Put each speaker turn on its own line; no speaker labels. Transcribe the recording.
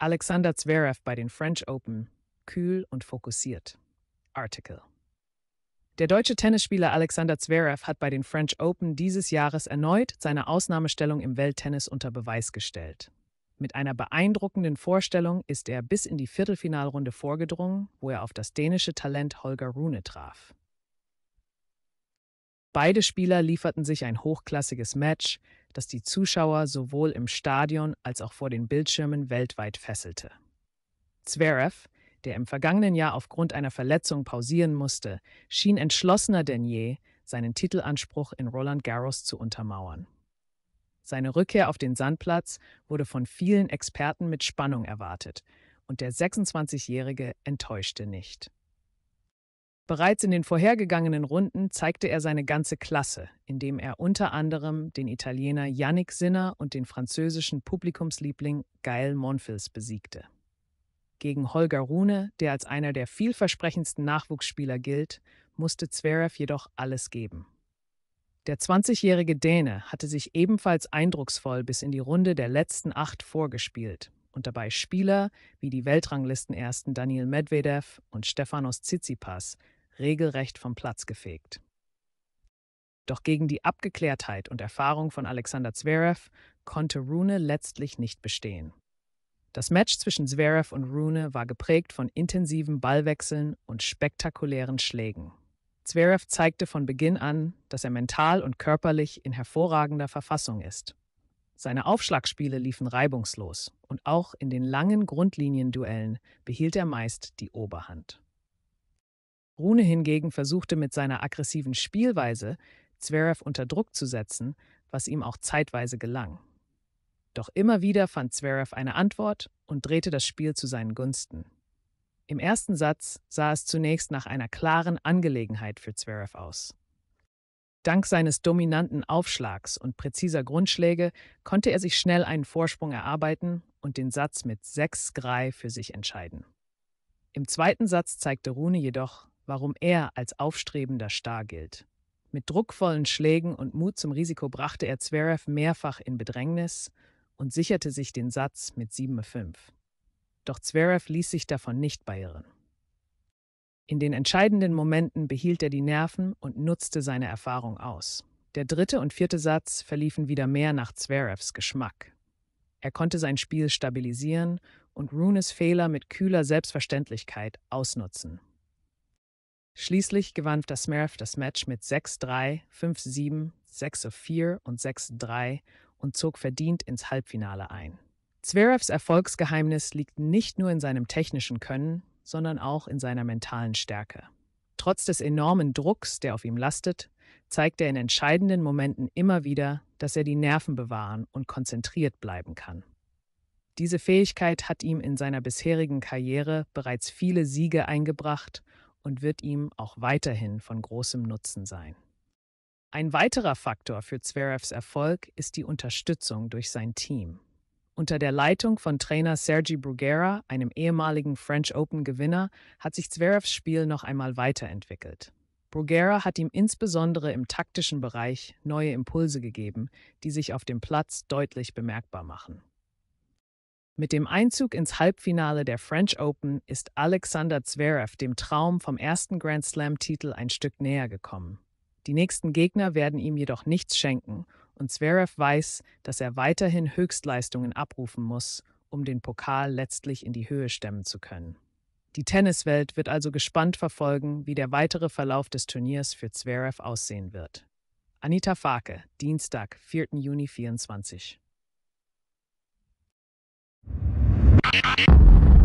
Alexander Zverev bei den French Open. Kühl und fokussiert. Article. Der deutsche Tennisspieler Alexander Zverev hat bei den French Open dieses Jahres erneut seine Ausnahmestellung im Welttennis unter Beweis gestellt. Mit einer beeindruckenden Vorstellung ist er bis in die Viertelfinalrunde vorgedrungen, wo er auf das dänische Talent Holger Rune traf. Beide Spieler lieferten sich ein hochklassiges Match, das die Zuschauer sowohl im Stadion als auch vor den Bildschirmen weltweit fesselte. Zverev, der im vergangenen Jahr aufgrund einer Verletzung pausieren musste, schien entschlossener denn je, seinen Titelanspruch in Roland Garros zu untermauern. Seine Rückkehr auf den Sandplatz wurde von vielen Experten mit Spannung erwartet, und der 26-Jährige enttäuschte nicht. Bereits in den vorhergegangenen Runden zeigte er seine ganze Klasse, indem er unter anderem den Italiener Yannick Sinner und den französischen Publikumsliebling Gael Monfils besiegte. Gegen Holger Rune, der als einer der vielversprechendsten Nachwuchsspieler gilt, musste Zverev jedoch alles geben. Der 20-jährige Däne hatte sich ebenfalls eindrucksvoll bis in die Runde der letzten acht vorgespielt und dabei Spieler wie die Weltranglistenersten Daniel Medvedev und Stefanos Tsitsipas regelrecht vom Platz gefegt. Doch gegen die Abgeklärtheit und Erfahrung von Alexander Zverev konnte Rune letztlich nicht bestehen. Das Match zwischen Zverev und Rune war geprägt von intensiven Ballwechseln und spektakulären Schlägen. Zverev zeigte von Beginn an, dass er mental und körperlich in hervorragender Verfassung ist. Seine Aufschlagspiele liefen reibungslos und auch in den langen Grundlinienduellen behielt er meist die Oberhand. Rune hingegen versuchte mit seiner aggressiven Spielweise, Zverev unter Druck zu setzen, was ihm auch zeitweise gelang. Doch immer wieder fand Zverev eine Antwort und drehte das Spiel zu seinen Gunsten. Im ersten Satz sah es zunächst nach einer klaren Angelegenheit für Zverev aus. Dank seines dominanten Aufschlags und präziser Grundschläge konnte er sich schnell einen Vorsprung erarbeiten und den Satz mit 6 3 für sich entscheiden. Im zweiten Satz zeigte Rune jedoch, warum er als aufstrebender Star gilt. Mit druckvollen Schlägen und Mut zum Risiko brachte er Zverev mehrfach in Bedrängnis und sicherte sich den Satz mit 7-5. Doch Zverev ließ sich davon nicht beirren. In den entscheidenden Momenten behielt er die Nerven und nutzte seine Erfahrung aus. Der dritte und vierte Satz verliefen wieder mehr nach Zverevs Geschmack. Er konnte sein Spiel stabilisieren und Runes Fehler mit kühler Selbstverständlichkeit ausnutzen. Schließlich gewann das das Match mit 6-3, 5-7, 6-4 und 6-3 und zog verdient ins Halbfinale ein. Zverevs Erfolgsgeheimnis liegt nicht nur in seinem technischen Können, sondern auch in seiner mentalen Stärke. Trotz des enormen Drucks, der auf ihm lastet, zeigt er in entscheidenden Momenten immer wieder, dass er die Nerven bewahren und konzentriert bleiben kann. Diese Fähigkeit hat ihm in seiner bisherigen Karriere bereits viele Siege eingebracht und wird ihm auch weiterhin von großem Nutzen sein. Ein weiterer Faktor für Zverevs Erfolg ist die Unterstützung durch sein Team. Unter der Leitung von Trainer Sergi Bruguera, einem ehemaligen French Open-Gewinner, hat sich Zverevs Spiel noch einmal weiterentwickelt. Bruguera hat ihm insbesondere im taktischen Bereich neue Impulse gegeben, die sich auf dem Platz deutlich bemerkbar machen. Mit dem Einzug ins Halbfinale der French Open ist Alexander Zverev dem Traum vom ersten Grand Slam-Titel ein Stück näher gekommen. Die nächsten Gegner werden ihm jedoch nichts schenken und Zverev weiß, dass er weiterhin Höchstleistungen abrufen muss, um den Pokal letztlich in die Höhe stemmen zu können. Die Tenniswelt wird also gespannt verfolgen, wie der weitere Verlauf des Turniers für Zverev aussehen wird. Anita Farke, Dienstag, 4. Juni 2024. えっ